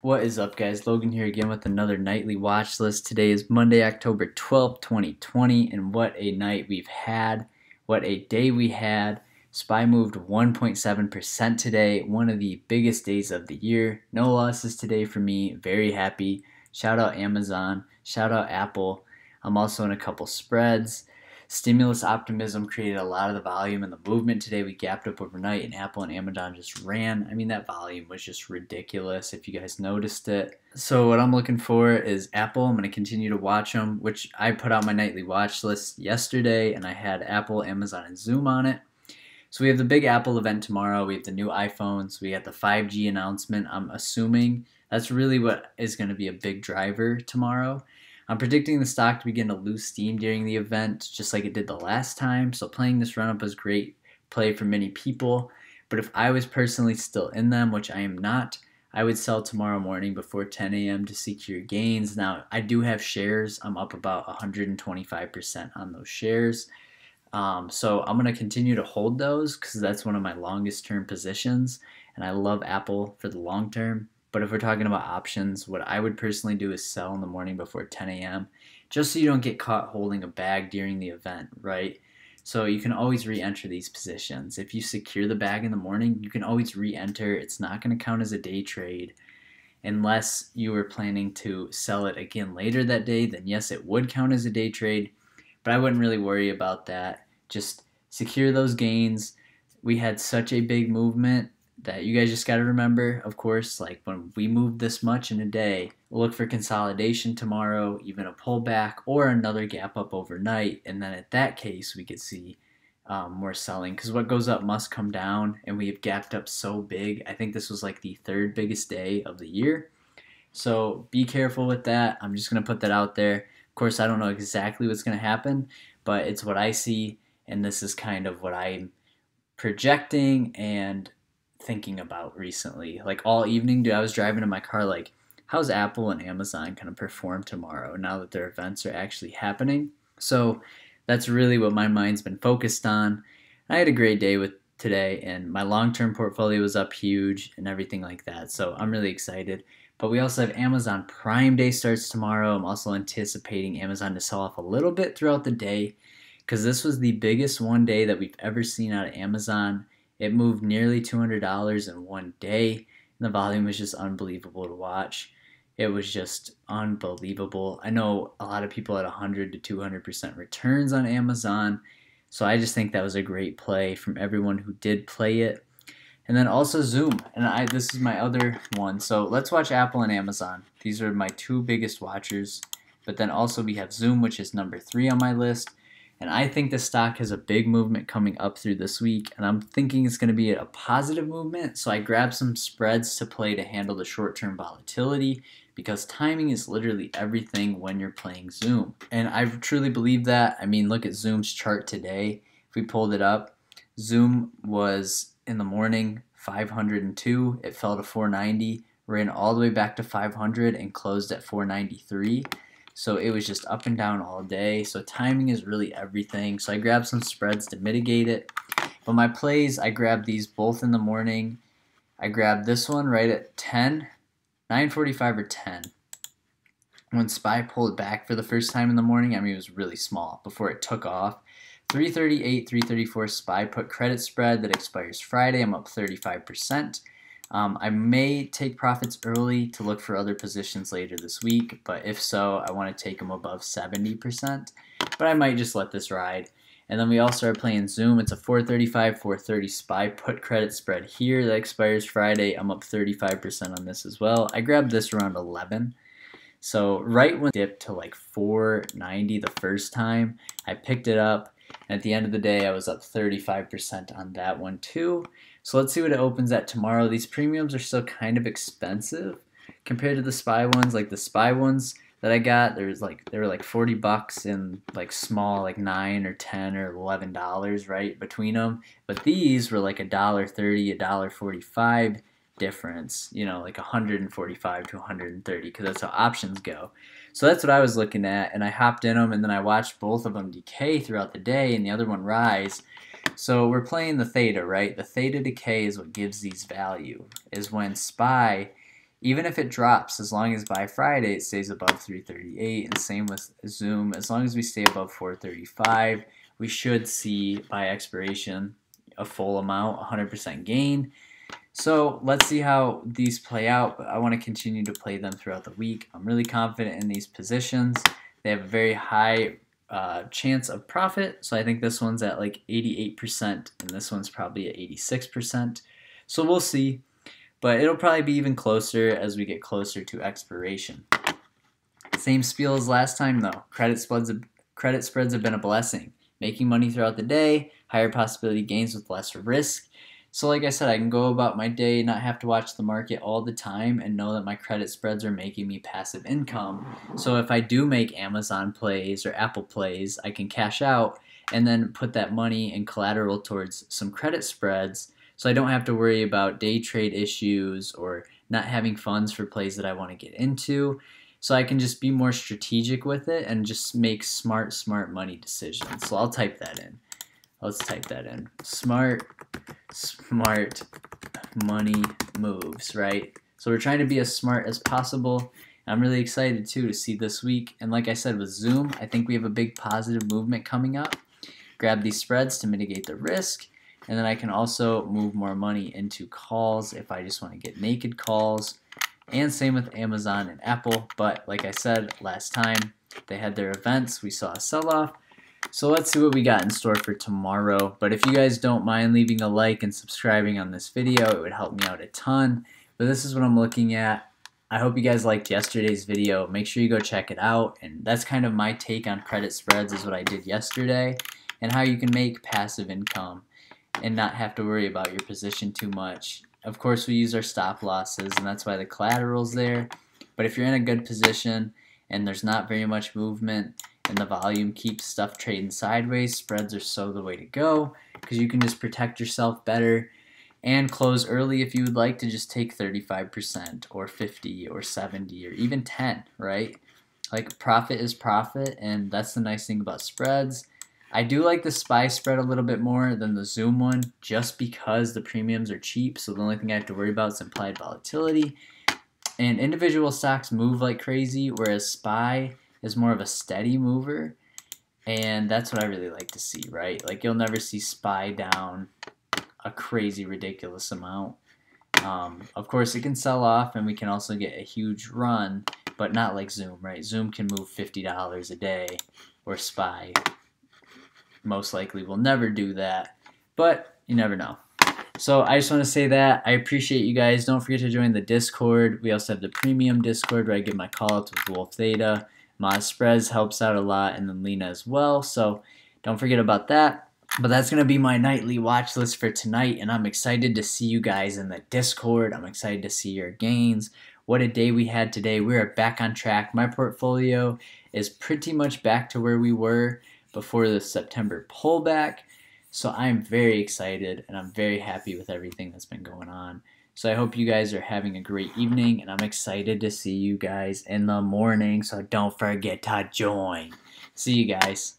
What is up, guys? Logan here again with another nightly watch list. Today is Monday, October 12th, 2020, and what a night we've had! What a day we had! SPY moved 1.7% today, one of the biggest days of the year. No losses today for me, very happy. Shout out Amazon, shout out Apple. I'm also in a couple spreads. Stimulus optimism created a lot of the volume and the movement today. We gapped up overnight, and Apple and Amazon just ran. I mean, that volume was just ridiculous if you guys noticed it. So, what I'm looking for is Apple. I'm going to continue to watch them, which I put out my nightly watch list yesterday, and I had Apple, Amazon, and Zoom on it. So, we have the big Apple event tomorrow. We have the new iPhones. We got the 5G announcement. I'm assuming that's really what is going to be a big driver tomorrow. I'm predicting the stock to begin to lose steam during the event, just like it did the last time. So playing this run up is great play for many people. But if I was personally still in them, which I am not, I would sell tomorrow morning before 10 a.m. to secure gains. Now, I do have shares. I'm up about 125% on those shares. Um, so I'm going to continue to hold those because that's one of my longest term positions. And I love Apple for the long term. But if we're talking about options, what I would personally do is sell in the morning before 10 a.m. just so you don't get caught holding a bag during the event, right? So you can always re enter these positions. If you secure the bag in the morning, you can always re enter. It's not going to count as a day trade unless you were planning to sell it again later that day. Then, yes, it would count as a day trade, but I wouldn't really worry about that. Just secure those gains. We had such a big movement that you guys just got to remember, of course, like when we move this much in a day, look for consolidation tomorrow, even a pullback or another gap up overnight. And then at that case, we could see um, more selling because what goes up must come down. And we have gapped up so big. I think this was like the third biggest day of the year. So be careful with that. I'm just going to put that out there. Of course, I don't know exactly what's going to happen, but it's what I see. And this is kind of what I'm projecting and thinking about recently. Like all evening, dude, I was driving in my car like, how's Apple and Amazon going to perform tomorrow now that their events are actually happening? So that's really what my mind's been focused on. I had a great day with today and my long-term portfolio was up huge and everything like that. So I'm really excited. But we also have Amazon Prime Day starts tomorrow. I'm also anticipating Amazon to sell off a little bit throughout the day because this was the biggest one day that we've ever seen out of Amazon it moved nearly $200 in one day. And the volume was just unbelievable to watch. It was just unbelievable. I know a lot of people at 100 to 200% returns on Amazon. So I just think that was a great play from everyone who did play it. And then also Zoom. And I this is my other one. So let's watch Apple and Amazon. These are my two biggest watchers. But then also we have Zoom, which is number three on my list. And I think the stock has a big movement coming up through this week, and I'm thinking it's going to be a positive movement. So I grabbed some spreads to play to handle the short term volatility because timing is literally everything when you're playing Zoom. And I truly believe that. I mean, look at Zoom's chart today. If we pulled it up, Zoom was in the morning 502, it fell to 490, ran all the way back to 500, and closed at 493. So it was just up and down all day. So timing is really everything. So I grabbed some spreads to mitigate it. But my plays, I grabbed these both in the morning. I grabbed this one right at 10, 9.45 or 10. When Spy pulled back for the first time in the morning, I mean, it was really small before it took off. 338, 334 SPY put credit spread that expires Friday. I'm up 35%. Um, I may take profits early to look for other positions later this week, but if so, I want to take them above 70%, but I might just let this ride. And then we also are playing Zoom. It's a 435, 430 SPY put credit spread here that expires Friday. I'm up 35% on this as well. I grabbed this around 11. So right when it dipped to like 490 the first time, I picked it up. At the end of the day, I was up 35% on that one too. So let's see what it opens at tomorrow. These premiums are still kind of expensive compared to the spy ones. Like the spy ones that I got, there was like they were like 40 bucks and like small, like nine or 10 or 11 dollars, right between them. But these were like a dollar 30, a dollar 45 difference, you know, like 145 to 130, because that's how options go. So that's what I was looking at, and I hopped in them, and then I watched both of them decay throughout the day, and the other one rise. So we're playing the theta, right? The theta decay is what gives these value, is when SPY, even if it drops, as long as by Friday it stays above 338, and same with Zoom, as long as we stay above 435, we should see by expiration a full amount, 100% gain. So let's see how these play out. I want to continue to play them throughout the week. I'm really confident in these positions. They have a very high uh, chance of profit. So I think this one's at like 88% and this one's probably at 86%. So we'll see, but it'll probably be even closer as we get closer to expiration. Same spiel as last time though. Credit spreads, credit spreads have been a blessing. Making money throughout the day, higher possibility gains with less risk. So, like I said, I can go about my day, not have to watch the market all the time, and know that my credit spreads are making me passive income. So, if I do make Amazon plays or Apple plays, I can cash out and then put that money and collateral towards some credit spreads so I don't have to worry about day trade issues or not having funds for plays that I want to get into. So I can just be more strategic with it and just make smart, smart money decisions. So I'll type that in. Let's type that in. Smart smart money moves, right? So we're trying to be as smart as possible. I'm really excited too to see this week. And like I said with Zoom, I think we have a big positive movement coming up. Grab these spreads to mitigate the risk. And then I can also move more money into calls if I just want to get naked calls. And same with Amazon and Apple. But like I said last time, they had their events. We saw a sell-off. So let's see what we got in store for tomorrow. But if you guys don't mind leaving a like and subscribing on this video, it would help me out a ton. But this is what I'm looking at. I hope you guys liked yesterday's video. Make sure you go check it out. And that's kind of my take on credit spreads is what I did yesterday and how you can make passive income and not have to worry about your position too much. Of course, we use our stop losses, and that's why the collateral's there. But if you're in a good position and there's not very much movement, and the volume keeps stuff trading sideways. Spreads are so the way to go because you can just protect yourself better and close early if you would like to just take 35% or 50 or 70 or even 10, right? Like profit is profit and that's the nice thing about spreads. I do like the SPY spread a little bit more than the Zoom one just because the premiums are cheap. So the only thing I have to worry about is implied volatility. And individual stocks move like crazy, whereas SPY is more of a steady mover. And that's what I really like to see, right? Like you'll never see Spy down a crazy, ridiculous amount. Um, of course, it can sell off, and we can also get a huge run, but not like Zoom, right? Zoom can move $50 a day, or SPY most likely will never do that, but you never know. So I just want to say that I appreciate you guys. Don't forget to join the Discord. We also have the premium Discord where I give my call with Wolf Theta spreads helps out a lot, and then Lena as well. So don't forget about that. But that's going to be my nightly watch list for tonight, and I'm excited to see you guys in the Discord. I'm excited to see your gains. What a day we had today. We are back on track. My portfolio is pretty much back to where we were before the September pullback. So I'm very excited and I'm very happy with everything that's been going on. So I hope you guys are having a great evening, and I'm excited to see you guys in the morning. So don't forget to join. See you guys.